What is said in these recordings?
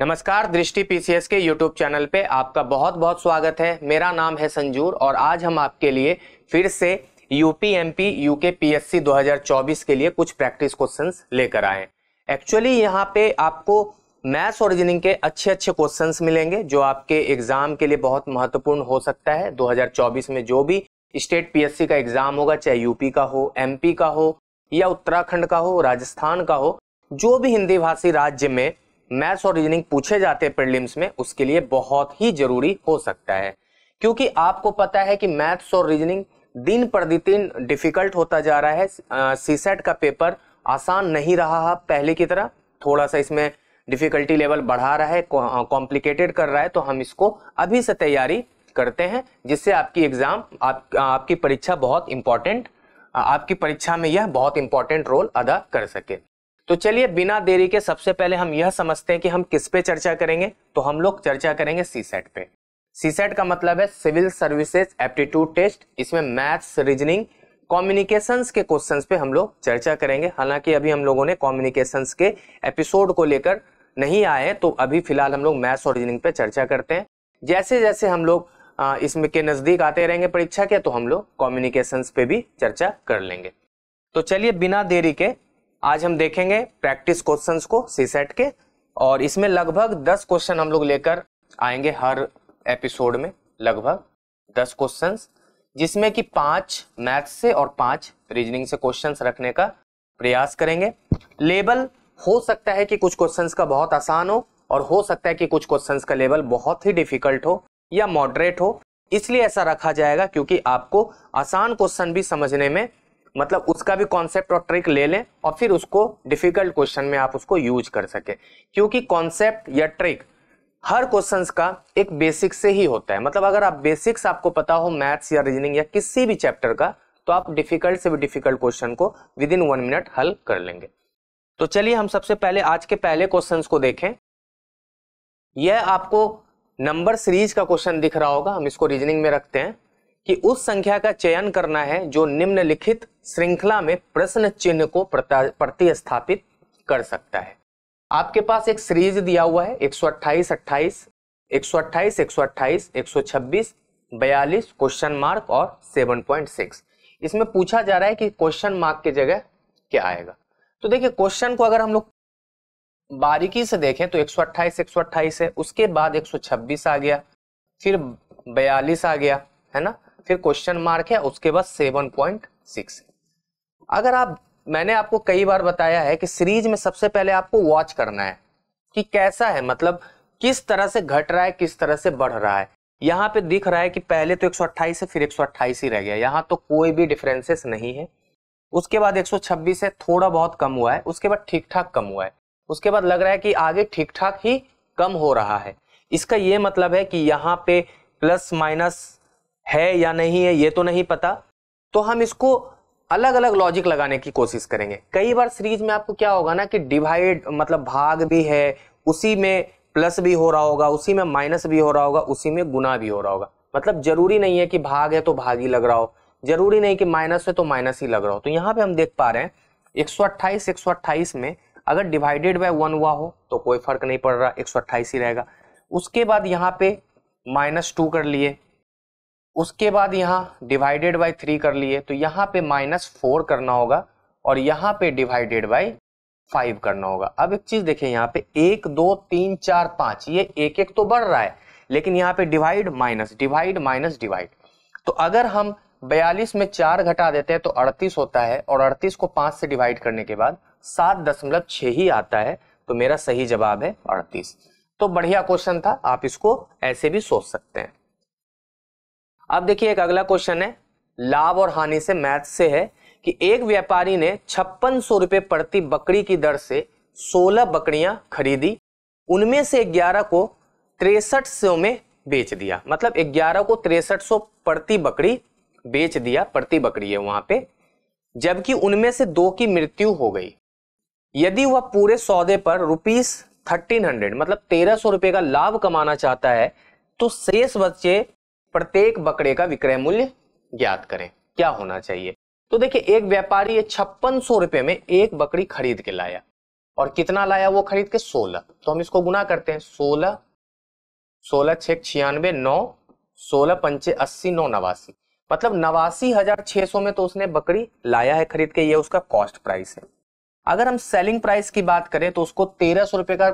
नमस्कार दृष्टि पीसीएस के यूट्यूब चैनल पे आपका बहुत बहुत स्वागत है मेरा नाम है संजूर और आज हम आपके लिए फिर से यूपीएमपी यूके पीएससी 2024 के लिए कुछ प्रैक्टिस क्वेश्चंस लेकर आए एक्चुअली यहाँ पे आपको मैथ्स और रीजनिंग के अच्छे अच्छे क्वेश्चंस मिलेंगे जो आपके एग्जाम के लिए बहुत महत्वपूर्ण हो सकता है दो में जो भी स्टेट पी का एग्जाम होगा चाहे यूपी का हो एम का हो या उत्तराखंड का हो राजस्थान का हो जो भी हिंदी भाषी राज्य में मैथ्स और रीजनिंग पूछे जाते हैं प्रिलिम्स में उसके लिए बहुत ही जरूरी हो सकता है क्योंकि आपको पता है कि मैथ्स और रीजनिंग दिन प्रतिदिन डिफिकल्ट होता जा रहा है सीसेट का पेपर आसान नहीं रहा है पहले की तरह थोड़ा सा इसमें डिफिकल्टी लेवल बढ़ा रहा है कॉम्प्लिकेटेड कर रहा है तो हम इसको अभी से तैयारी करते हैं जिससे आपकी एग्ज़ाम आप आपकी परीक्षा बहुत इम्पॉर्टेंट आपकी परीक्षा में यह बहुत इंपॉर्टेंट रोल अदा कर सके तो चलिए बिना देरी के सबसे पहले हम यह समझते हैं कि हम किस पे चर्चा करेंगे तो हम लोग चर्चा करेंगे सी सेट पे सी सेट का मतलब है सिविल सर्विसेज एप्टीट्यूड टेस्ट इसमें मैथ्स रीजनिंग कम्युनिकेशंस के क्वेश्चंस पे हम लोग चर्चा करेंगे हालांकि अभी हम लोगों ने कॉम्युनिकेशन के एपिसोड को लेकर नहीं आए तो अभी फिलहाल हम लोग मैथ्स और रीजनिंग पे चर्चा करते हैं जैसे जैसे हम लोग इसमें के नज़दीक आते रहेंगे परीक्षा के तो हम लोग कम्युनिकेशंस पे भी चर्चा कर लेंगे तो चलिए बिना देरी के आज हम देखेंगे प्रैक्टिस क्वेश्चंस को सी सेट के और इसमें लगभग दस क्वेश्चन हम लोग लेकर आएंगे हर एपिसोड में लगभग दस क्वेश्चंस जिसमें कि पांच मैथ्स से और पांच रीजनिंग से क्वेश्चंस रखने का प्रयास करेंगे लेबल हो सकता है कि कुछ क्वेश्चंस का बहुत आसान हो और हो सकता है कि कुछ क्वेश्चंस का लेवल बहुत ही डिफिकल्ट हो या मॉडरेट हो इसलिए ऐसा रखा जाएगा क्योंकि आपको आसान क्वेश्चन भी समझने में मतलब उसका भी कॉन्सेप्ट और ट्रिक ले लें और फिर उसको डिफिकल्ट क्वेश्चन में आप उसको यूज कर सके क्योंकि कॉन्सेप्ट या ट्रिक हर क्वेश्चन का एक बेसिक से ही होता है मतलब अगर आप बेसिक्स आपको पता हो मैथ्स या रीजनिंग या किसी भी चैप्टर का तो आप डिफिकल्ट से भी डिफिकल्ट क्वेश्चन को विद इन वन मिनट हल कर लेंगे तो चलिए हम सबसे पहले आज के पहले क्वेश्चन को देखें यह आपको नंबर सीरीज का क्वेश्चन दिख रहा होगा हम इसको रीजनिंग में रखते हैं कि उस संख्या का चयन करना है जो निम्नलिखित श्रृंखला में प्रश्न चिन्ह को प्रतिस्थापित कर सकता है आपके पास एक सीरीज दिया हुआ है 128 28 128 128 126 42 क्वेश्चन मार्क और 7.6 इसमें पूछा जा रहा है कि क्वेश्चन मार्क की जगह क्या आएगा तो देखिए क्वेश्चन को अगर हम लोग बारीकी से देखें तो 128 128 है उसके बाद 126 आ गया फिर 42 आ गया है ना फिर क्वेश्चन मार्क है उसके बाद सेवन पॉइंट सिक्स अगर आप मैंने आपको कई बार बताया है कि सीरीज में सबसे पहले आपको वॉच करना है कि कैसा है मतलब किस तरह से घट रहा है किस तरह से बढ़ रहा है यहाँ पे दिख रहा है कि पहले तो एक है फिर एक ही रह गया यहाँ तो कोई भी डिफरेंसेस नहीं है उसके बाद एक है थोड़ा बहुत कम हुआ है उसके बाद ठीक ठाक कम हुआ है उसके बाद लग रहा है कि आगे ठीक ठाक ही कम हो रहा है इसका ये मतलब है कि यहाँ पे प्लस माइनस है या नहीं है ये तो नहीं पता तो हम इसको अलग अलग लॉजिक लगाने की कोशिश करेंगे कई बार सीरीज में आपको क्या होगा ना कि डिवाइड मतलब भाग भी है उसी में प्लस भी हो रहा होगा उसी में माइनस भी हो रहा होगा उसी में गुना भी हो रहा होगा मतलब जरूरी नहीं है कि भाग है तो भाग ही लग रहा हो जरूरी नहीं कि माइनस है तो माइनस ही लग रहा हो तो यहाँ पे हम देख पा रहे हैं एक सौ में अगर डिवाइडेड बाय वन हुआ हो तो कोई फर्क नहीं पड़ रहा एक ही रहेगा उसके बाद यहाँ पे माइनस टू कर लिए उसके बाद यहाँ डिवाइडेड बाई थ्री कर लिए तो यहाँ पे माइनस फोर करना होगा और यहाँ पे डिवाइडेड बाई फाइव करना होगा अब एक चीज देखिए यहाँ पे एक दो तीन चार पांच ये एक एक तो बढ़ रहा है लेकिन यहाँ पे divide minus divide minus divide तो अगर हम बयालीस में चार घटा देते हैं तो अड़तीस होता है और अड़तीस को पांच से डिवाइड करने के बाद सात दशमलव छह ही आता है तो मेरा सही जवाब है अड़तीस तो बढ़िया क्वेश्चन था आप इसको ऐसे भी सोच सकते हैं अब देखिए एक अगला क्वेश्चन है लाभ और हानि से मैथ से है कि एक व्यापारी ने छप्पन सौ रुपये प्रति बकरी की दर से सोलह बकरियां खरीदी उनमें से ग्यारह को तिरसठ सौ में बेच दिया मतलब ग्यारह को तिरसठ सौ प्रति बकरी बेच दिया प्रति बकरी है वहां पे जबकि उनमें से दो की मृत्यु हो गई यदि वह पूरे सौदे पर रुपीस थर्टीन हंड्रेड मतलब तेरह सौ रुपये का लाभ कमाना चाहता है तो शेष बच्चे प्रत्येक बकरे का विक्रय मूल्य ज्ञात करें क्या होना चाहिए तो देखिए एक व्यापारी ये छप्पन सौ रुपए में एक बकरी खरीद के लाया और कितना लाया वो खरीद के सोलह तो हम इसको गुना करते हैं सोलह सोलह छः छियानवे नौ सोलह पंचे अस्सी नौ नवासी मतलब नवासी हजार छह सौ में तो उसने बकरी लाया है खरीद के ये उसका कॉस्ट प्राइस है अगर हम सेलिंग प्राइस की बात करें तो उसको तेरह सौ रुपये का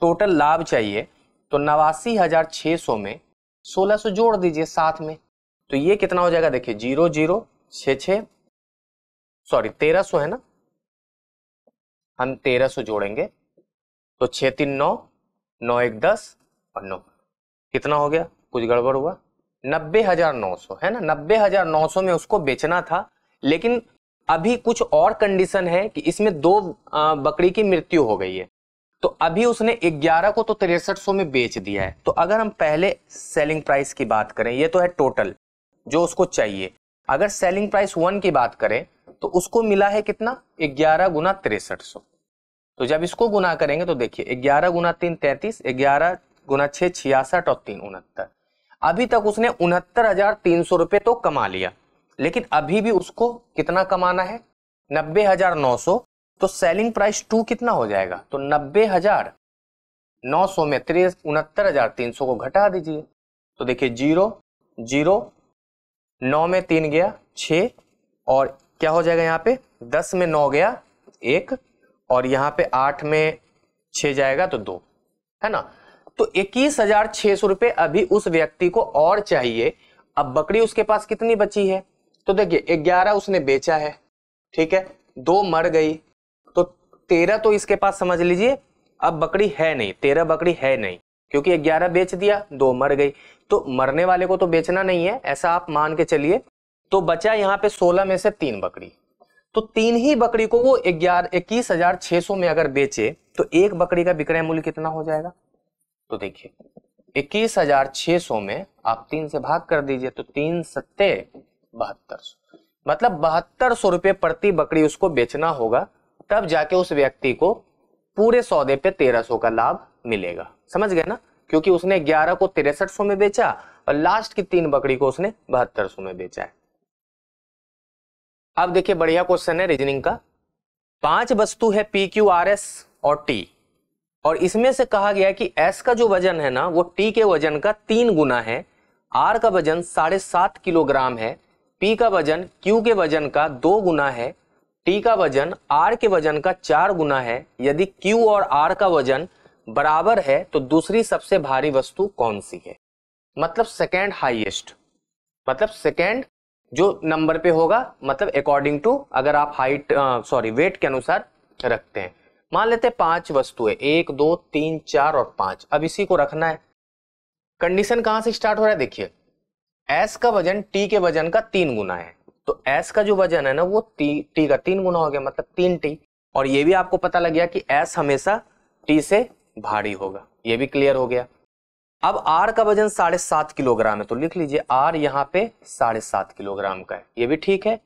टोटल लाभ चाहिए तो नवासी हजार छह सौ में सोलह सो जोड़ दीजिए साथ में तो ये कितना हो जाएगा देखिए जीरो जीरो छ छ सॉरी तेरह सो है ना हम तेरह सो जोड़ेंगे तो छ तीन नौ नौ एक दस और नौ कितना हो गया कुछ गड़बड़ हुआ नब्बे हजार नौ सौ है ना नब्बे हजार नौ सौ में उसको बेचना था लेकिन अभी कुछ और कंडीशन है कि इसमें दो बकरी की मृत्यु हो गई है तो अभी उसने 11 को तो तिरसठ सौ में बेच दिया है तो अगर हम पहले सेलिंग प्राइस की बात करें ये तो है टोटल जो उसको चाहिए अगर सेलिंग प्राइस वन की बात करें तो उसको मिला है कितना ग्यारह गुना तिरसठ सौ तो जब इसको गुना करेंगे तो देखिए ग्यारह गुना तीन तैंतीस ग्यारह गुना छः छियासठ और तीन उनहत्तर अभी तक उसने उनहत्तर हजार तीन सौ रुपये तो कमा लिया लेकिन अभी भी उसको कितना कमाना है नब्बे हजार नौ सौ तो सेलिंग प्राइस टू कितना हो जाएगा तो नब्बे हजार नौ सौ में त्रेस उनहत्तर हजार तीन सौ को घटा दीजिए तो देखिए जीरो जीरो नौ में तीन गया छ और क्या हो जाएगा यहाँ पे दस में नौ गया एक और यहाँ पे आठ में छ जाएगा तो दो है ना तो इक्कीस हजार छह सौ रुपये अभी उस व्यक्ति को और चाहिए अब बकरी उसके पास कितनी बची है तो देखिए ग्यारह उसने बेचा है ठीक है दो मर गई तेरह तो इसके पास समझ लीजिए अब बकरी है नहीं तेरह बकरी है नहीं क्योंकि ग्यारह बेच दिया दो मर गई तो मरने वाले को तो बेचना नहीं है ऐसा आप मान के चलिए तो बचा यहाँ पे सोलह में से तीन बकरी तो तीन ही बकरी को वो ग्यारह इक्कीस हजार छह सौ में अगर बेचे तो एक बकरी का विक्रय मूल्य कितना हो जाएगा तो देखिए इक्कीस हजार छह सौ में आप तीन से भाग कर दीजिए तो तीन सत्ते बहत्तर सौ मतलब बहत्तर सौ रुपये प्रति बकरी उसको बेचना होगा तब जाके उस व्यक्ति को पूरे सौदे पे तेरह सौ का लाभ मिलेगा समझ गए ना क्योंकि उसने ग्यारह को तिरसठ सौ में बेचा और लास्ट की तीन बकरी को उसने बहत्तर सौ में बेचा है अब देखिए बढ़िया क्वेश्चन है रीजनिंग का पांच वस्तु है पी क्यू आर एस और टी और इसमें से कहा गया कि एस का जो वजन है ना वो टी के वजन का तीन गुना है आर का वजन साढ़े सात किलोग्राम है पी का वजन क्यू के वजन का दो गुना है टी का वजन आर के वजन का चार गुना है यदि क्यू और आर का वजन बराबर है तो दूसरी सबसे भारी वस्तु कौन सी है मतलब सेकेंड हाइएस्ट मतलब सेकेंड जो नंबर पे होगा मतलब अकॉर्डिंग टू अगर आप हाइट सॉरी वेट के अनुसार रखते हैं मान लेते हैं पांच है एक दो तीन चार और पांच अब इसी को रखना है कंडीशन कहां से स्टार्ट हो रहा है देखिए एस का वजन टी के वजन का तीन गुना है तो एस का जो वजन है ना वो टी टी का तीन गुना हो गया मतलब तीन टी और ये भी आपको पता लग गया कि एस हमेशा टी से भारी होगा ये भी क्लियर हो गया अब आर का वजन साढ़े सात किलोग्राम है तो लिख लीजिए आर यहाँ पे साढ़े सात किलोग्राम का है ये भी ठीक है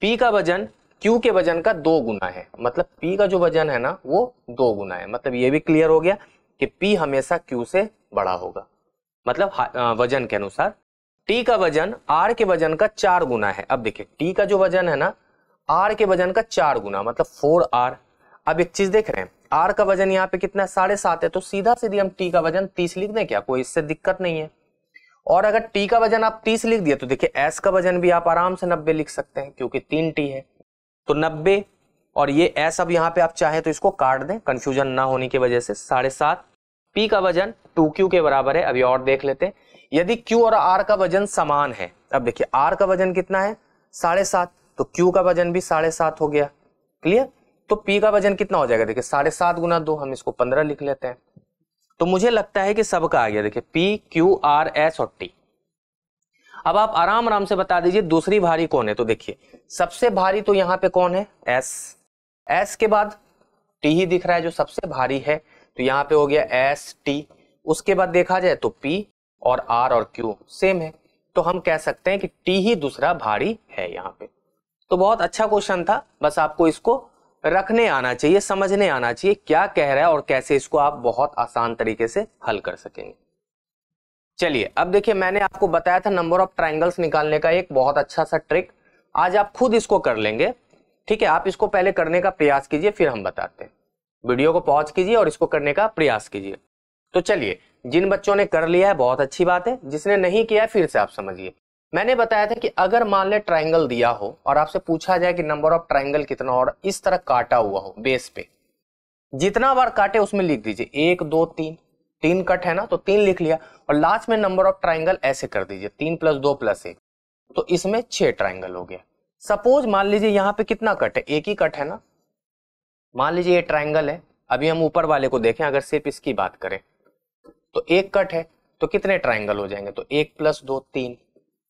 पी का वजन क्यू के वजन का दो गुना है मतलब पी का जो वजन है ना वो दो गुना है मतलब ये भी क्लियर हो गया कि पी हमेशा क्यू से बड़ा होगा मतलब वजन के अनुसार टी का वजन आर के वजन का चार गुना है अब देखिए टी का जो वजन है ना आर के वजन का चार गुना मतलब फोर आर अब एक चीज देख रहे हैं आर का वजन यहाँ पे कितना साढ़े सात है तो सीधा सीधी हम टी का वजन तीस लिख दें क्या कोई इससे दिक्कत नहीं है और अगर टी का वजन आप तीस लिख दिए तो देखिए एस का वजन भी आप आराम से नब्बे लिख सकते हैं क्योंकि तीन टी है तो नब्बे और ये एस अब यहाँ पे आप चाहे तो इसको काट दें कंफ्यूजन ना होने की वजह से साढ़े सात पी का वजन टू क्यू के बराबर है अभी और देख लेते हैं यदि क्यू और आर का वजन समान है अब देखिए आर का वजन कितना है साढ़े सात तो क्यू का वजन भी साढ़े सात हो गया क्लियर तो पी का वजन कितना हो जाएगा देखिए साढ़े सात गुना दो हम इसको पंद्रह लिख लेते हैं तो मुझे लगता है कि सबका आ गया देखिए पी क्यू आर एस और टी अब आप आराम आराम से बता दीजिए दूसरी भारी कौन है तो देखिए सबसे भारी तो यहाँ पे कौन है एस एस के बाद टी ही दिख रहा है जो सबसे भारी है तो यहाँ पे हो गया एस टी उसके बाद देखा जाए तो पी और आर और क्यू सेम है तो हम कह सकते हैं कि टी ही दूसरा भारी है यहाँ पे तो बहुत अच्छा क्वेश्चन था बस आपको इसको रखने आना चाहिए समझने आना चाहिए क्या कह रहा है और कैसे इसको आप बहुत आसान तरीके से हल कर सकेंगे चलिए अब देखिए मैंने आपको बताया था नंबर ऑफ ट्राइंगल्स निकालने का एक बहुत अच्छा सा ट्रिक आज आप खुद इसको कर लेंगे ठीक है आप इसको पहले करने का प्रयास कीजिए फिर हम बताते हैं वीडियो को पॉज कीजिए और इसको करने का प्रयास कीजिए तो चलिए जिन बच्चों ने कर लिया है बहुत अच्छी बात है जिसने नहीं किया है फिर से आप समझिए मैंने बताया था कि अगर मान ले ट्राइंगल दिया हो और आपसे पूछा जाए कि नंबर ऑफ ट्राइंगल कितना और इस तरह काटा हुआ हो बेस पे जितना बार काटे उसमें लिख दीजिए एक दो तीन तीन कट है ना तो तीन लिख लिया और लास्ट में नंबर ऑफ ट्राइंगल ऐसे कर दीजिए तीन प्लस दो प्लस एक तो इसमें छह ट्राइंगल हो गया सपोज मान लीजिए यहाँ पे कितना कट है एक ही कट है ना मान लीजिए ये ट्राइंगल है अभी हम ऊपर वाले को देखें अगर सिर्फ इसकी बात करें तो एक कट है तो कितने ट्राइंगल हो जाएंगे तो एक प्लस दो तीन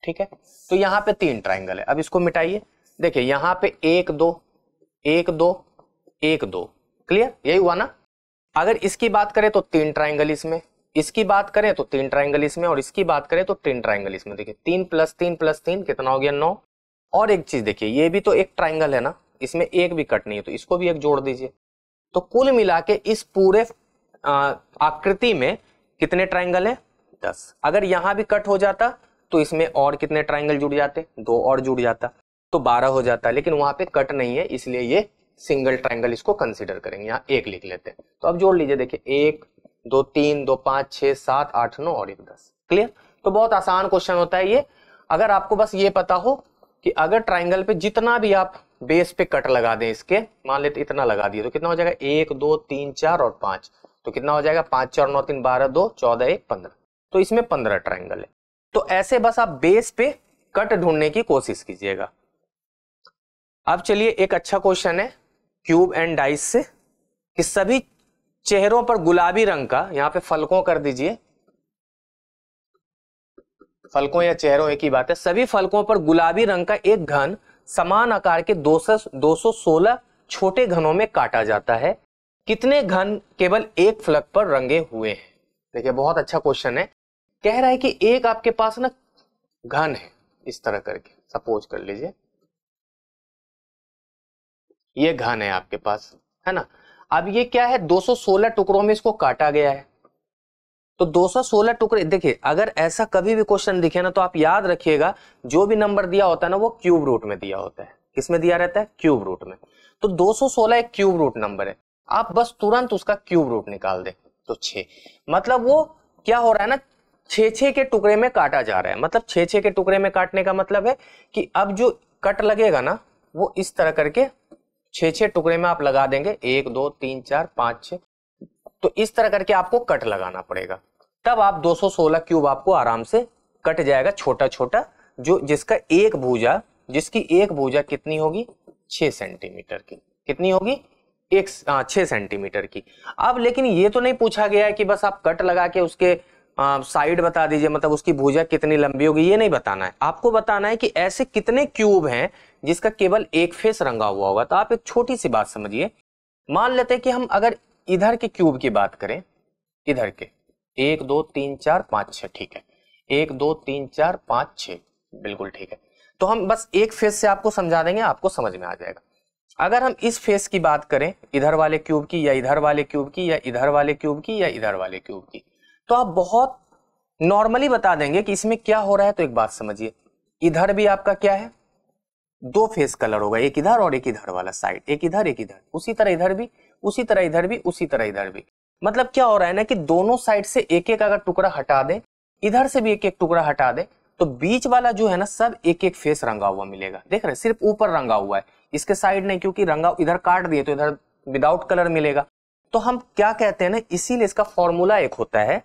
ठीक है तो यहाँ पे तीन ट्राइंगल है अब इसको मिटाइए देखिए यहाँ पे एक दो एक दो एक दो क्लियर यही हुआ ना अगर इसकी बात करें तो तीन ट्राइंगल इसमें इसकी बात करें तो तीन ट्राइंगल इसमें और इसकी बात करें तो तीन ट्राइंगल इसमें देखिए तीन प्लस तीन प्लस तीन कितना हो गया नौ और एक चीज देखिए ये भी तो एक ट्राइंगल है ना इसमें एक भी कट नहीं है तो इसको भी एक जोड़ दीजिए तो कुल मिला के इस पूरे आकृति में कितने ट्राइंगल है दस अगर यहां भी कट हो जाता तो इसमें और कितने ट्राइंगल जुड़ जाते दो और जुड़ जाता तो बारह हो जाता लेकिन वहां पे कट नहीं है इसलिए ये सिंगल ट्राइंगल इसको कंसिडर करेंगे यहाँ एक लिख लेते हैं तो अब जोड़ लीजिए देखिए एक दो तीन दो पांच छह सात आठ नौ और एक दस क्लियर तो बहुत आसान क्वेश्चन होता है ये अगर आपको बस ये पता हो कि अगर ट्राइंगल पे जितना भी आप बेस पे कट लगा दें इसके मान लेते इतना लगा दिए तो कितना हो जाएगा एक दो तीन चार और पांच तो कितना हो जाएगा पांच चार नौ तीन बारह दो चौदह एक पंद्रह तो इसमें पंद्रह ट्राइंगल है तो ऐसे बस आप बेस पे कट ढूंढने की कोशिश कीजिएगा अब चलिए एक अच्छा क्वेश्चन है क्यूब एंड डाइस से कि सभी चेहरों पर गुलाबी रंग का यहाँ पे फलकों कर दीजिए फलकों या चेहरों एक ही बात है सभी फलकों पर गुलाबी रंग का एक घन समान आकार के 200 216 छोटे घनों में काटा जाता है कितने घन केवल एक फ्लक पर रंगे हुए हैं देखिए बहुत अच्छा क्वेश्चन है कह रहा है कि एक आपके पास ना घन है इस तरह करके सपोज कर लीजिए ये घन है आपके पास है ना अब ये क्या है 216 टुकड़ों में इसको काटा गया है तो 216 टुकड़े देखिए अगर ऐसा कभी भी क्वेश्चन दिखे ना तो आप याद रखिएगा जो भी नंबर दिया होता है ना वो क्यूब रूट में दिया होता है किसमें दिया रहता है क्यूब रूट में तो 216 एक क्यूब रूट नंबर है आप बस तुरंत उसका क्यूब रूट निकाल दें तो छ मतलब वो क्या हो रहा है ना छे छे के टुकड़े में काटा जा रहा है मतलब छे छे के टुकड़े में काटने का मतलब है कि अब जो कट लगेगा ना वो इस तरह करके छे छे टुकड़े में आप लगा देंगे एक दो तीन चार पांच छ तो इस तरह करके आपको कट लगाना पड़ेगा तब आप 216 क्यूब आपको आराम से कट जाएगा छोटा छोटा जो जिसका एक भूजा जिसकी एक भूजा कितनी होगी 6 सेंटीमीटर की कितनी होगी एक छः सेंटीमीटर की अब लेकिन ये तो नहीं पूछा गया है कि बस आप कट लगा के उसके साइड बता दीजिए मतलब उसकी भुजा कितनी लंबी होगी ये नहीं बताना है आपको बताना है कि ऐसे कितने क्यूब हैं जिसका केवल एक फेस रंगा हुआ होगा तो आप एक छोटी सी बात समझिए मान लेते हैं कि हम अगर इधर के क्यूब की बात करें इधर के एक दो तीन चार पाँच छः ठीक है एक दो तीन चार पाँच छः बिल्कुल ठीक है तो हम बस एक फेस से आपको समझा देंगे आपको समझ में आ जाएगा अगर हम इस फेस की बात करें इधर वाले क्यूब की या इधर वाले क्यूब की या इधर वाले क्यूब की या इधर वाले क्यूब की तो आप बहुत नॉर्मली बता देंगे कि इसमें क्या हो रहा है तो एक बात समझिए इधर भी आपका क्या है दो फेस कलर होगा एक इधर और एक इधर वाला साइड एक इधर एक इधर उसी तरह इधर भी उसी तरह इधर भी उसी तरह इधर भी मतलब क्या हो रहा है ना कि दोनों साइड से एक एक अगर टुकड़ा हटा दें इधर से भी एक एक टुकड़ा हटा दें तो बीच वाला जो है ना सब एक एक फेस रंगा हुआ मिलेगा देख रहे सिर्फ ऊपर रंगा हुआ है इसके साइड ने क्योंकि रंगा इधर काट दिए तो इधर विदाउट कलर मिलेगा तो हम क्या कहते हैं ना इसीलिए इसका फॉर्मूला एक होता है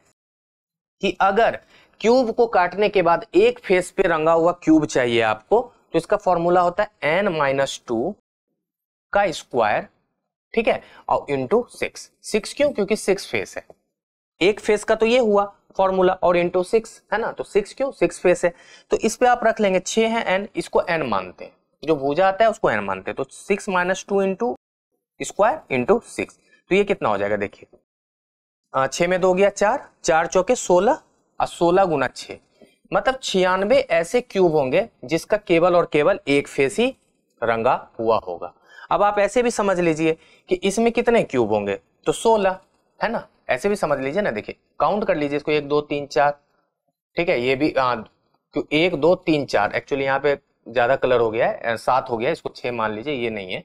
कि अगर क्यूब को काटने के बाद एक फेस पे रंगा हुआ क्यूब चाहिए आपको तो इसका फॉर्मूला होता है एन माइनस टू का स्क्वायर ठीक है और इंटू सिक्स सिक्स क्यों क्योंकि सिक्स फेस है एक फेस का तो ये हुआ फॉर्मूला और इंटू सिक्स है ना तो सिक्स क्यों सिक्स फेस है तो इस पर आप रख लेंगे छह है एन इसको एन मानते हैं जो भूजा आता है उसको एन मानते हैं तो six minus two into square into six तो ये कितना हो जाएगा देखिए छः में दो गया चार चार चौके सोलह और सोलह गुना छः मतलब छियानवे ऐसे क्यूब होंगे जिसका केवल और केवल एक फेस ही रंगा हुआ होगा अब आप ऐसे भी समझ लीजिए कि इसमें कितने क्यूब होंगे तो सोलह है ना ऐसे भी समझ लीजिए ना देखिए काउंट कर लीजिए इसको एक दो तीन चार ठीक है ये भी आ, एक दो तीन चार एक्चुअली यहाँ पे ज्यादा कलर हो गया है सात हो गया इसको छह मान लीजिए ये नहीं है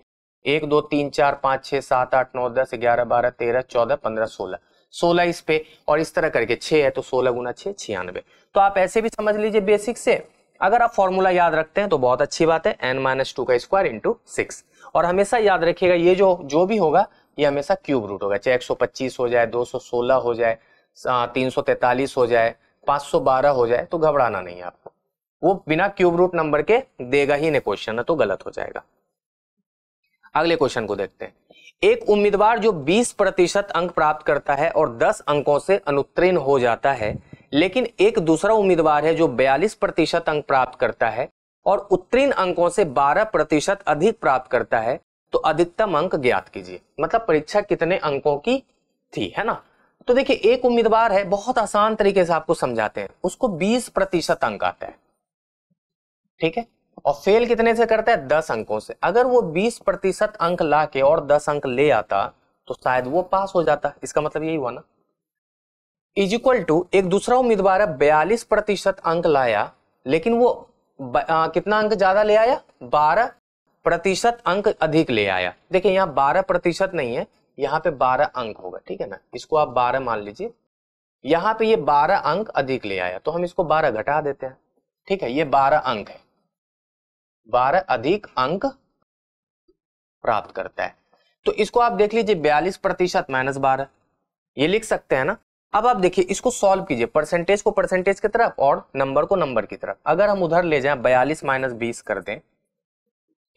एक दो तीन चार पाँच छह सात आठ नौ दस ग्यारह बारह तेरह चौदह पंद्रह सोलह सोलह इस पे और इस तरह करके छह है तो सोलह गुना छह छियानवे तो आप ऐसे भी समझ लीजिए बेसिक से अगर आप फॉर्मूला याद रखते हैं तो बहुत अच्छी बात है एन माइनस टू का स्क्वायर इंटू सिक्स और हमेशा याद रखिएगा ये जो जो भी होगा ये हमेशा क्यूब रूट होगा चाहे पच्चीस हो जाए सोलह हो जाए तैतालीस हो जाए बारह हो जाए तो घबराना नहीं है आपको वो बिना क्यूब रूट नंबर के देगा ही नहीं क्वेश्चन है तो गलत हो जाएगा अगले क्वेश्चन को देखते हैं एक उम्मीदवार जो 20 प्रतिशत अंक प्राप्त करता है और 10 अंकों से अनुत्तीर्ण हो जाता है लेकिन एक दूसरा उम्मीदवार है जो 42 प्रतिशत अंक प्राप्त करता है और उत्तीर्ण अंकों से 12 प्रतिशत अधिक प्राप्त करता है तो अधिकतम अंक ज्ञात कीजिए मतलब परीक्षा कितने अंकों की थी है ना तो देखिए एक उम्मीदवार है बहुत आसान तरीके से आपको समझाते हैं उसको बीस प्रतिशत अंक आता है ठीक है और फेल कितने से करता है दस अंकों से अगर वो बीस प्रतिशत अंक ला के और दस अंक ले आता तो शायद वो पास हो जाता इसका मतलब यही हुआ ना इज इक्वल टू एक दूसरा उम्मीदवार बयालीस प्रतिशत अंक लाया लेकिन वो आ, कितना अंक ज्यादा ले आया बारह प्रतिशत अंक अधिक ले आया देखिए यहाँ बारह प्रतिशत नहीं है यहाँ पे बारह अंक होगा ठीक है ना इसको आप बारह मान लीजिए यहाँ पे ये बारह अंक अधिक ले आया तो हम इसको बारह घटा देते हैं ठीक है ये बारह अंक है बारह अधिक अंक प्राप्त करता है तो इसको आप देख लीजिए बयालीस प्रतिशत माइनस बारह ये लिख सकते हैं ना अब आप देखिए इसको सॉल्व कीजिए परसेंटेज को परसेंटेज की तरफ और नंबर को नंबर की तरफ अगर हम उधर ले जाए बयालीस माइनस बीस कर दें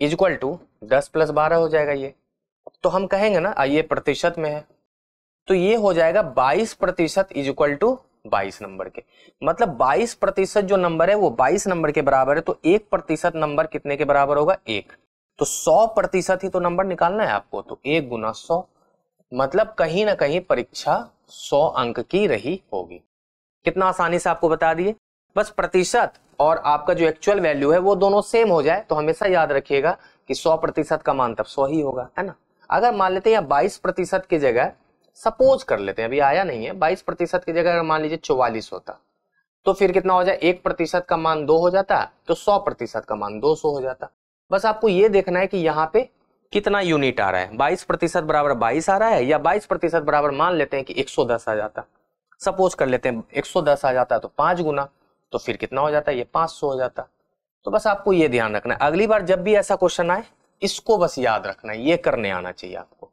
इजक्वल टू दस प्लस बारह हो जाएगा ये तो हम कहेंगे ना ये प्रतिशत में है तो ये हो जाएगा बाईस प्रतिशत इज इक्वल टू 22 नंबर के मतलब 22 प्रतिशत जो नंबर है वो 22 नंबर के बराबर है तो एक प्रतिशत नंबर कितने के बराबर होगा एक तो 100 प्रतिशत ही तो नंबर निकालना है आपको तो एक गुना सौ मतलब कहीं ना कहीं परीक्षा 100 अंक की रही होगी कितना आसानी से आपको बता दिए बस प्रतिशत और आपका जो एक्चुअल वैल्यू है वो दोनों सेम हो जाए तो हमेशा याद रखिएगा कि सौ प्रतिशत का मान तब सौ ही होगा है ना अगर मान लेते हैं बाईस प्रतिशत की जगह सपोज कर लेते हैं अभी आया नहीं है बाईस प्रतिशत की जगह मान लीजिए चौवालीस होता तो फिर कितना हो जाए एक प्रतिशत का मान दो हो जाता तो सौ प्रतिशत का मान दो सौ हो जाता बस आपको ये देखना है कि यहाँ पे कितना यूनिट आ रहा है बाईस प्रतिशत बराबर बाईस आ रहा है या बाईस प्रतिशत बराबर मान लेते हैं कि एक सौ दस आ जाता सपोज कर लेते हैं एक सौ दस आ जाता तो पांच गुना तो फिर कितना हो जाता है ये पांच सौ हो जाता तो बस आपको ये ध्यान रखना है अगली बार जब भी ऐसा क्वेश्चन आए इसको बस याद रखना है ये करने आना चाहिए आपको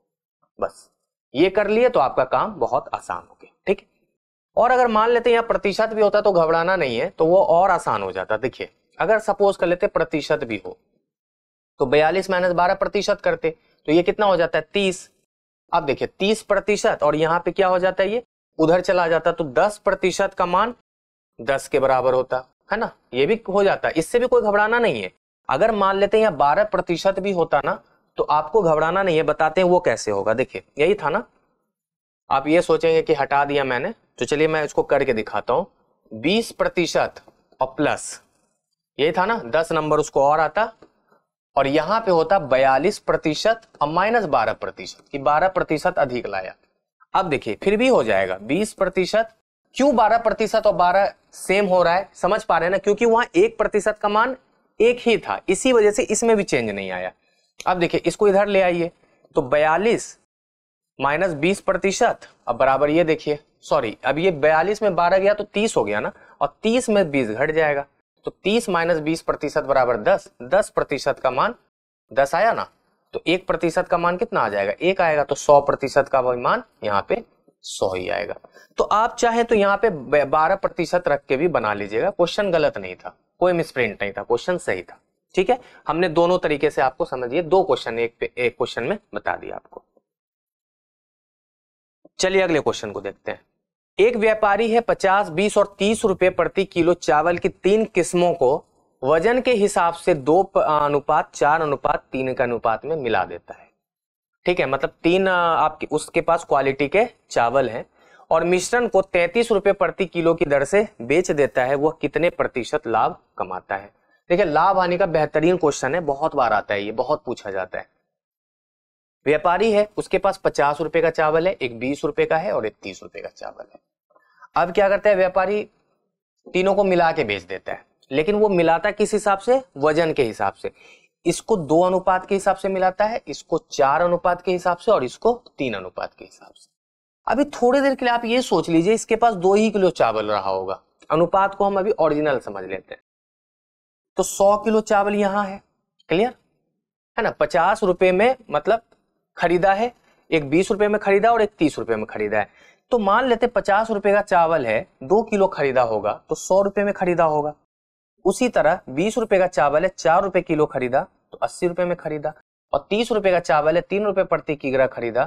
बस ये कर लिए तो आपका काम बहुत आसान हो गया ठीक और अगर मान लेते हैं यहाँ प्रतिशत भी होता तो घबराना नहीं है तो वो और आसान हो जाता देखिए अगर सपोज कर लेते प्रतिशत भी हो तो बयालीस माइनस बारह प्रतिशत करते तो ये कितना हो जाता है तीस अब देखिए तीस प्रतिशत और यहाँ पे क्या हो जाता है ये उधर चला जाता तो दस प्रतिशत का मान दस के बराबर होता है ना ये भी हो जाता है इससे भी कोई घबराना नहीं है अगर मान लेते हैं यहाँ बारह प्रतिशत भी होता ना तो आपको घबराना नहीं है बताते हैं वो कैसे होगा देखिए यही था ना आप ये सोचेंगे कि हटा दिया मैंने तो चलिए मैं इसको करके दिखाता हूं बीस प्रतिशत और प्लस यही था ना दस नंबर उसको और आता और यहां पे होता बयालीस प्रतिशत और माइनस बारह प्रतिशत कि बारह प्रतिशत अधिक लाया अब देखिए फिर भी हो जाएगा बीस प्रतिशत क्यों बारह प्रतिशत और बारह सेम हो रहा है समझ पा रहे हैं ना क्योंकि वहां एक प्रतिशत का मान एक ही था इसी वजह से इसमें भी चेंज नहीं आया अब देखिए इसको इधर ले आइए तो बयालीस माइनस बीस प्रतिशत अब बराबर ये देखिए सॉरी अब ये बयालीस में बारह गया तो तीस हो गया ना और तीस में बीस घट जाएगा तो तीस माइनस बीस प्रतिशत बराबर दस दस प्रतिशत का मान दस आया ना तो एक प्रतिशत का मान कितना आ जाएगा एक आएगा तो सौ प्रतिशत का मान यहाँ पे सौ ही आएगा तो आप चाहे तो यहाँ पे बारह प्रतिशत रख के भी बना लीजिएगा क्वेश्चन गलत नहीं था कोई मिसप्रिंट नहीं था क्वेश्चन सही था ठीक है हमने दोनों तरीके से आपको समझिए दो क्वेश्चन एक पे एक क्वेश्चन में बता दिया आपको चलिए अगले क्वेश्चन को देखते हैं एक व्यापारी है पचास बीस और तीस रुपए प्रति किलो चावल की तीन किस्मों को वजन के हिसाब से दो अनुपात चार अनुपात तीन का अनुपात में मिला देता है ठीक है मतलब तीन आपके उसके पास क्वालिटी के चावल हैं और मिश्रण को तैतीस रुपए प्रति किलो की दर से बेच देता है वह कितने प्रतिशत लाभ कमाता है देखिए लाभ हानि का बेहतरीन क्वेश्चन है बहुत बार आता है ये बहुत पूछा जाता है व्यापारी है उसके पास पचास रुपए का चावल है एक बीस रुपए का है और एक तीस रुपए का चावल है अब क्या करता है व्यापारी तीनों को मिला के बेच देता है लेकिन वो मिलाता किस हिसाब से वजन के हिसाब से इसको दो अनुपात के हिसाब से मिलाता है इसको चार अनुपात के हिसाब से और इसको तीन अनुपात के हिसाब से अभी थोड़ी देर के लिए आप ये सोच लीजिए इसके पास दो ही किलो चावल रहा होगा अनुपात को हम अभी ओरिजिनल समझ लेते हैं तो सौ किलो चावल यहाँ है क्लियर है ना पचास रुपए में मतलब खरीदा है एक बीस रुपए में खरीदा और एक तीस रुपए में खरीदा है तो मान लेते पचास रुपए का चावल है दो किलो खरीदा होगा तो सौ रुपए में खरीदा होगा उसी तरह बीस रुपए का चावल है चार रुपए किलो खरीदा तो अस्सी रुपए में खरीदा और तीस रुपए का चावल है तीन रुपए प्रति किग्रा खरीदा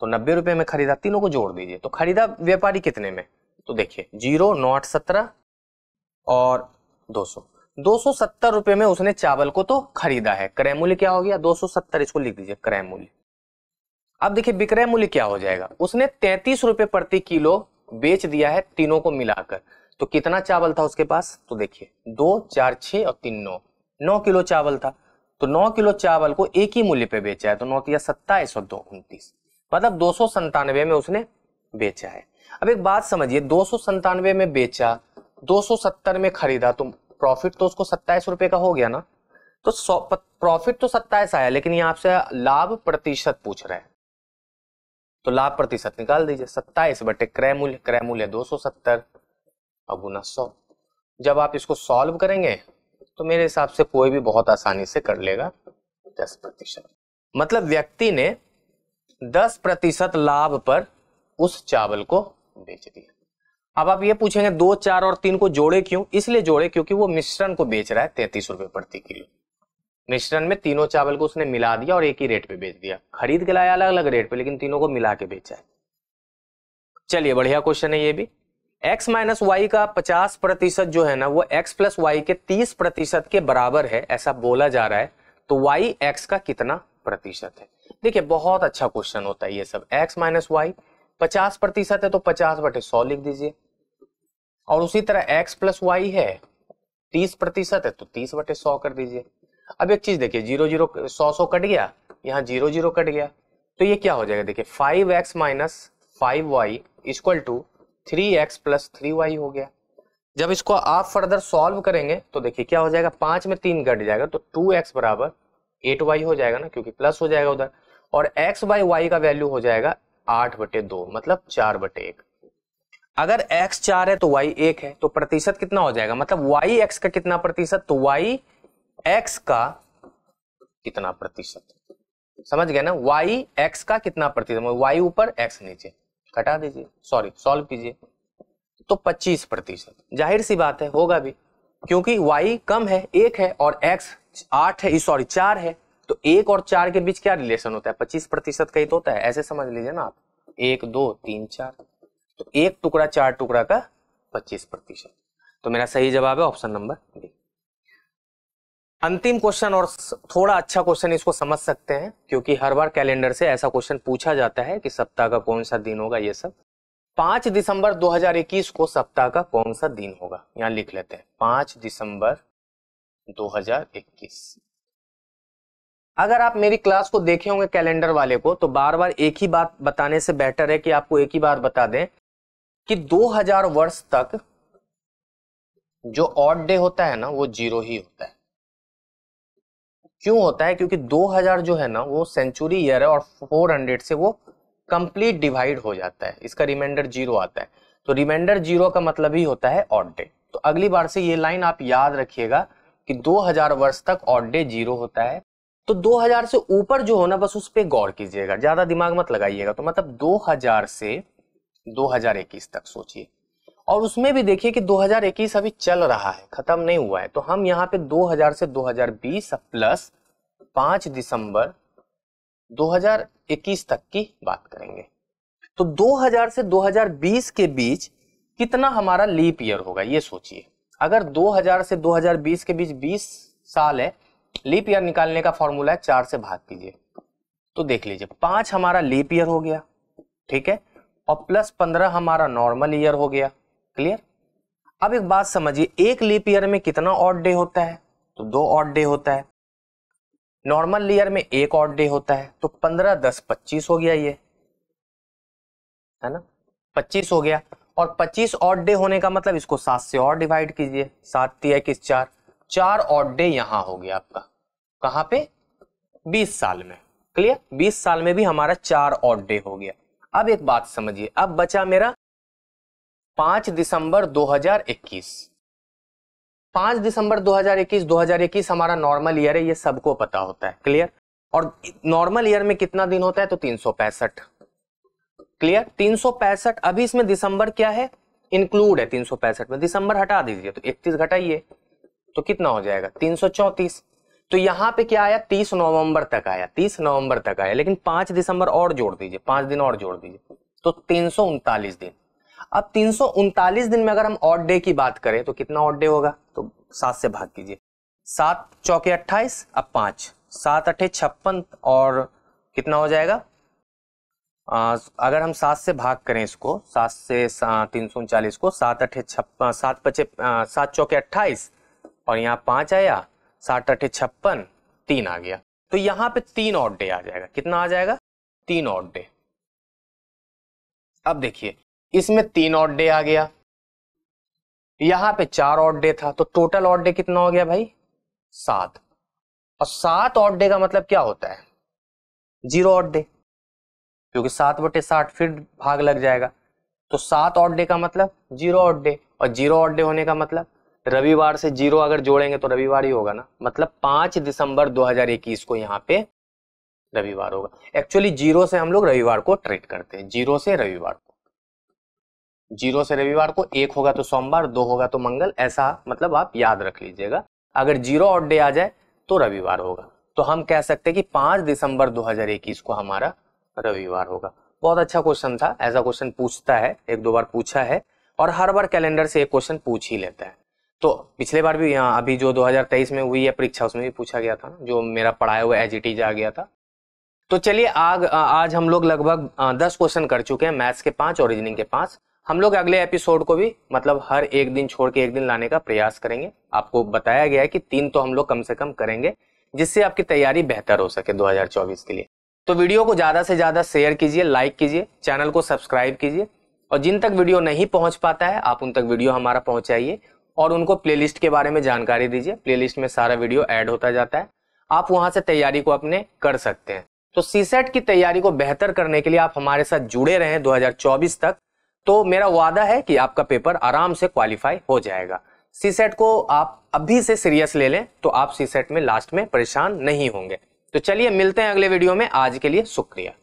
तो नब्बे रुपए में खरीदा तीनों को जोड़ दीजिए तो खरीदा व्यापारी कितने में तो देखिए जीरो नॉट सत्रह और दो सौ दो रुपए में उसने चावल को तो खरीदा है क्रय मूल्य क्या हो गया 270 इसको लिख दीजिए क्रय मूल्य अब देखिए विक्रय मूल्य क्या हो जाएगा उसने तैतीस रुपए प्रति किलो बेच दिया है तीनों को मिलाकर तो कितना चावल था उसके पास तो देखिए दो चार छ और तीन नौ नौ किलो चावल था तो नौ किलो चावल को एक ही मूल्य पे बेचा है तो नौ किया सत्ताईस और दो उनतीस मतलब दो सौ संतानवे में उसने बेचा है अब एक बात समझिए दो सौ संतानवे में बेचा दो सत्तर में खरीदा तो प्रॉफिट तो उसको सत्ताईस रुपए का हो गया ना तो प्रॉफिट तो सत्ताईस आया लेकिन ये आपसे लाभ प्रतिशत पूछ रहे हैं तो लाभ प्रतिशत निकाल दीजिए सत्ताईस बटे क्रय मूल्य क्रय मूल्य दो सौ सत्तर और गुना सौ जब आप इसको सॉल्व करेंगे तो मेरे हिसाब से कोई भी बहुत आसानी से कर लेगा दस प्रतिशत मतलब व्यक्ति ने दस प्रतिशत लाभ पर उस चावल को बेच दिया अब आप ये पूछेंगे दो चार और तीन को जोड़े क्यों इसलिए जोड़े क्योंकि वो मिश्रण को बेच रहा है तैतीस रुपए प्रति किलो मिश्रण में तीनों चावल को उसने मिला दिया और एक ही रेट पे बेच दिया खरीद के लाया अलग अलग रेट पे लेकिन तीनों को मिला के बेचा है चलिए बढ़िया क्वेश्चन है ये भी x माइनस वाई का 50 प्रतिशत जो है ना वो x प्लस वाई के 30 प्रतिशत के बराबर है ऐसा बोला जा रहा है तो y x का कितना प्रतिशत है देखिए बहुत अच्छा क्वेश्चन होता है ये सब x माइनस वाई पचास प्रतिशत है तो पचास बटे सौ लिख दीजिए और उसी तरह x प्लस वाई है तीस प्रतिशत है तो तीस बटे सौ कर दीजिए अब एक चीज देखिए जीरो जीरो सौ सौ कट गया यहाँ जीरो जीरो कट गया तो ये क्या हो जाएगा देखिए five X minus five Y equal to three X plus three Y हो गया जब इसको आप फर्दर सॉल्व करेंगे तो देखिए क्या हो जाएगा पांच में तीन कट जाएगा तो टू एक्स बराबर एट वाई हो जाएगा ना क्योंकि प्लस हो जाएगा उधर और एक्स बाई वाई का वैल्यू हो जाएगा आठ बटे दो मतलब चार बटे एक अगर x चार है तो y एक है तो प्रतिशत कितना हो जाएगा मतलब y x का कितना प्रतिशत तो y x का कितना प्रतिशत समझ गए ना y x का कितना प्रतिशत मतलब y ऊपर x नीचे घटा दीजिए सॉरी सॉल्व कीजिए तो 25 प्रतिशत जाहिर सी बात है होगा भी क्योंकि y कम है एक है और x आठ है सॉरी चार है तो एक और चार के बीच क्या रिलेशन होता है पच्चीस प्रतिशत का ही तो होता है ऐसे समझ लीजिए ना आप एक दो तीन चार तो एक टुकड़ा चार टुकड़ा का पच्चीस प्रतिशत तो मेरा सही जवाब है ऑप्शन नंबर डी अंतिम क्वेश्चन और थोड़ा अच्छा क्वेश्चन इसको समझ सकते हैं क्योंकि हर बार कैलेंडर से ऐसा क्वेश्चन पूछा जाता है कि सप्ताह का कौन सा दिन होगा ये सब पांच दिसंबर 2021 को सप्ताह का कौन सा दिन होगा यहाँ लिख लेते हैं पांच दिसंबर 2021 अगर आप मेरी क्लास को देखे होंगे कैलेंडर वाले को तो बार बार एक ही बात बताने से बेटर है कि आपको एक ही बार बता दें कि 2000 वर्ष तक जो ऑड डे होता है ना वो जीरो ही होता है क्यों होता है क्योंकि 2000 जो है ना वो सेंचुरी ईयर है और 400 से वो कंप्लीट डिवाइड हो जाता है इसका रिमाइंडर जीरो आता है तो रिमाइंडर जीरो का मतलब ही होता है ऑड डे तो अगली बार से ये लाइन आप याद रखिएगा कि 2000 वर्ष तक ऑड डे जीरो होता है तो 2000 से ऊपर जो हो ना बस उस पर गौर कीजिएगा ज्यादा दिमाग मत लगाइएगा तो मतलब 2000 से 2021 तक सोचिए और उसमें भी देखिए कि 2021 अभी चल रहा है खत्म नहीं हुआ है तो हम यहाँ पे 2000 से 2020 प्लस 5 दिसंबर 2021 तक की बात करेंगे तो 2000 से 2020 के बीच कितना हमारा लीप ईयर होगा ये सोचिए अगर 2000 से 2020 के बीच 20 साल है लीप ईयर निकालने का फॉर्मूला है चार से भाग कीजिए तो देख लीजिए पांच हमारा लीप ईयर हो गया ठीक है और प्लस पंद्रह हमारा नॉर्मल ईयर हो गया क्लियर अब एक बात समझिए एक लीप ईयर में कितना ऑड डे होता है तो दो ऑड डे होता है नॉर्मल ईयर में एक ऑड डे होता है तो पंद्रह दस पच्चीस हो गया ये है ना पच्चीस हो गया और पच्चीस ऑड डे होने का मतलब इसको सात से और डिवाइड कीजिए सात तीस चार चार ऑड डे यहां हो गया आपका कहां पे 20 साल में क्लियर 20 साल में भी हमारा चार ऑड डे हो गया अब एक बात समझिए अब बचा मेरा पांच दिसंबर 2021 पांच दिसंबर 2021 2021 हमारा नॉर्मल ईयर है ये सबको पता होता है क्लियर और नॉर्मल ईयर में कितना दिन होता है तो तीन क्लियर तीन अभी इसमें दिसंबर क्या है इंक्लूड है तीन में दिसंबर हटा दीजिए तो 31 घटाइए तो कितना हो जाएगा चौतीस तो यहाँ पे क्या आया 30 नवंबर तक आया 30 नवंबर तक आया लेकिन 5 दिसंबर और जोड़ दीजिए 5 दिन और जोड़ दीजिए तो तीन दिन अब तीन दिन में अगर हम ऑड डे की बात करें तो कितना ऑड डे होगा तो सात से भाग कीजिए सात चौके अट्ठाईस अब पांच सात अठे छप्पन और कितना हो जाएगा आ, अगर हम सात से भाग करें इसको सात से तीन सौ उनचालीस को सात अठे छप्पन सात पचे सात चौके अट्ठाईस और यहाँ पांच आया साठ अठे छप्पन तीन आ गया तो यहां पे तीन ऑड डे आ जाएगा कितना आ जाएगा तीन ऑड डे अब देखिए इसमें तीन ऑड डे आ गया यहां पे चार ऑड डे था तो टोटल ऑड डे कितना हो गया भाई सात और सात ऑड डे का मतलब क्या होता है जीरो ऑड डे क्योंकि सात बटे साठ फिर भाग लग जाएगा तो सात ऑड डे का मतलब जीरो ऑड डे और जीरो ऑड डे होने का मतलब रविवार से जीरो अगर जोड़ेंगे तो रविवार ही होगा ना मतलब पांच दिसंबर 2021 को यहाँ पे रविवार होगा एक्चुअली जीरो से हम लोग रविवार को ट्रेड करते हैं जीरो से रविवार को जीरो से रविवार को एक होगा तो सोमवार दो होगा तो मंगल ऐसा मतलब आप याद रख लीजिएगा अगर जीरो ऑड डे आ जाए तो रविवार होगा तो हम कह सकते हैं कि पांच दिसंबर 2021 को हमारा रविवार होगा बहुत अच्छा क्वेश्चन था ऐसा क्वेश्चन पूछता है एक दो बार पूछा है और हर बार कैलेंडर से एक क्वेश्चन पूछ ही लेता है तो पिछले बार भी यहाँ अभी जो 2023 में हुई है परीक्षा उसमें भी पूछा गया था जो मेरा पढ़ाया हुआ एच ई आ गया था तो चलिए आज आज हम लोग लगभग दस क्वेश्चन कर चुके हैं मैथ्स के पांच और रीजनिंग के पांच हम लोग अगले एपिसोड को भी मतलब हर एक दिन छोड़ के एक दिन लाने का प्रयास करेंगे आपको बताया गया है कि तीन तो हम लोग कम से कम करेंगे जिससे आपकी तैयारी बेहतर हो सके दो के लिए तो वीडियो को ज़्यादा से ज़्यादा शेयर कीजिए लाइक कीजिए चैनल को सब्सक्राइब कीजिए और जिन तक वीडियो नहीं पहुंच पाता है आप उन तक वीडियो हमारा पहुंचाइए और उनको प्लेलिस्ट के बारे में जानकारी दीजिए प्लेलिस्ट में सारा वीडियो ऐड होता जाता है आप वहां से तैयारी को अपने कर सकते हैं तो सीसेट की तैयारी को बेहतर करने के लिए आप हमारे साथ जुड़े रहें 2024 तक तो मेरा वादा है कि आपका पेपर आराम से क्वालिफाई हो जाएगा सीसेट को आप अभी से सीरियस ले लें तो आप सीसेट में लास्ट में परेशान नहीं होंगे तो चलिए मिलते हैं अगले वीडियो में आज के लिए शुक्रिया